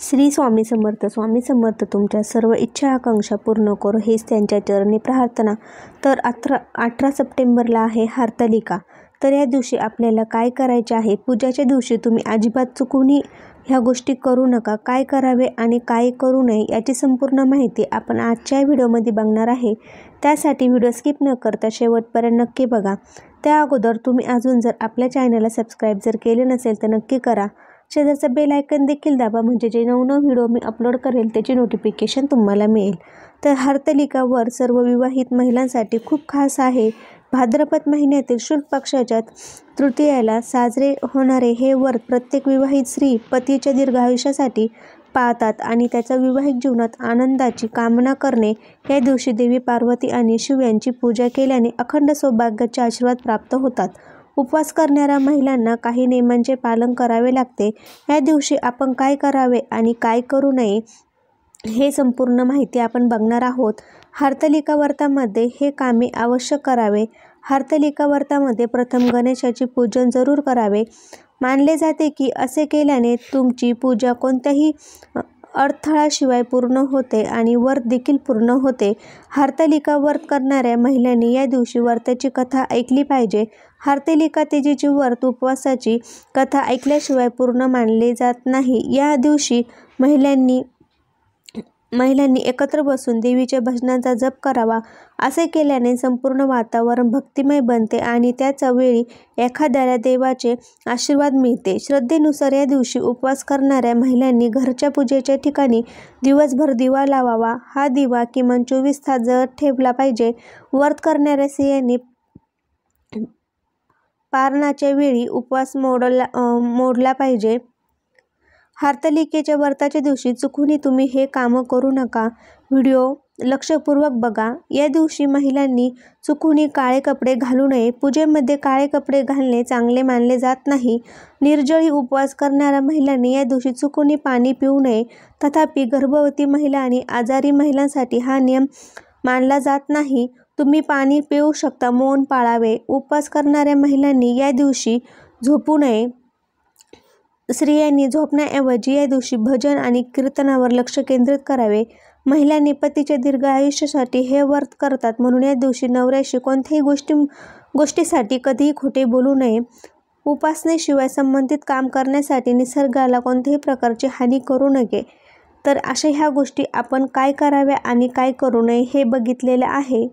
श्री स्वामी समर्थ स्वामी समर्थ तुमच्या सर्व इच्छा आकांक्षा पूर्ण करो हेच त्यांच्या चरणी प्रार्थना तर अठरा अठरा सप्टेंबरला आहे हार्तालिका तर या दिवशी आपल्याला काय करायचे आहे पूजाच्या दिवशी तुम्ही अजिबात चुकूनही ह्या गोष्टी करू नका काय करावे आणि काय करू नये याची संपूर्ण माहिती आपण आजच्या व्हिडिओमध्ये बघणार आहे त्यासाठी व्हिडिओ स्किप न करता शेवटपर्यंत नक्की बघा त्या अगोदर तुम्ही अजून जर आपल्या चॅनलला सबस्क्राईब जर केले नसेल तर नक्की करा शेजारचा बेल आयकन देखील दाबा म्हणजे जे नवनव व्हिडिओ मी अपलोड करेल त्याची नोटिफिकेशन तुम्हाला मिळेल तर वर सर्व विवाहित महिलांसाठी खूप खास आहे भाद्रपद महिन्यातील शुल्क पक्षाच्या तृतीयाला साजरे होणारे हे व्रत प्रत्येक विवाहित स्त्री पतीच्या दीर्घायुष्यासाठी पाहतात आणि त्याचा विवाहित जीवनात आनंदाची कामना करणे या दिवशी देवी पार्वती आणि शिव यांची पूजा केल्याने अखंड सौभाग्याचे आशीर्वाद प्राप्त होतात उपवास करणाऱ्या महिलांना काही नियमांचे पालन करावे लागते या दिवशी आपण काय करावे आणि काय करू नये हे संपूर्ण माहिती आपण बघणार आहोत हरतलिका व्रतामध्ये हे कामे आवश्यक करावे हरतलिका व्रतामध्ये प्रथम गणेशाचे पूजन जरूर करावे मानले जाते की असे केल्याने तुमची पूजा कोणत्याही अडथळाशिवाय पूर्ण होते आणि वर देखील पूर्ण होते हार्तालिका व्रत करणाऱ्या महिलांनी या दिवशी व्रताची कथा ऐकली पाहिजे हरतालिका तेजीची व्रत उपवासाची कथा ऐकल्याशिवाय पूर्ण मानले जात नाही या दिवशी महिलांनी महिलांनी एकत्र बसून देवीच्या भजनांचा जप करावा असे केल्याने संपूर्ण वातावरण भक्तिमय बनते आणि त्याच वेळी एखाद्याला देवाचे आशीर्वाद मिळते श्रद्धेनुसार या दिवशी उपवास करणाऱ्या महिलांनी घरच्या पूजेच्या ठिकाणी दिवसभर दिवा लावावा हा दिवा किमान चोवीस तास जवळ ठेवला पाहिजे व्रत करणाऱ्या स्त्रियांनी पारणाच्या वेळी उपवास मोडला मोडला पाहिजे हार्तलिकेच्या व्रताच्या दिवशी चुकूनही तुम्ही हे कामं करू नका व्हिडिओ लक्षपूर्वक बघा या दिवशी महिलांनी चुकूनही काळे कपडे घालू नये पूजेमध्ये काळे कपडे घालणे चांगले मानले जात नाही निर्जळी उपवास करणाऱ्या महिलांनी या दिवशी चुकूनही पाणी पिऊ नये तथापि गर्भवती महिला आणि आजारी महिलांसाठी हा नियम मानला जात नाही तुम्ही पाणी पिऊ शकता मौन पाळावे उपवास करणाऱ्या महिलांनी या दिवशी झोपू नये स्त्रियांनी झोपण्याऐवजी या दिवशी भजन आणि कीर्तनावर लक्ष केंद्रित करावे महिलांनी पतीच्या दीर्घ आयुष्यासाठी हे व्रत करतात म्हणून या दिवशी नवऱ्याशी कोणत्याही गोष्टी गोष्टीसाठी कधीही खोटे बोलू नये उपासनेशिवाय संबंधित काम करण्यासाठी निसर्गाला कोणत्याही प्रकारची हानी करू नये तर अशा ह्या गोष्टी आपण काय कराव्या आणि काय करू नये हे बघितलेलं आहे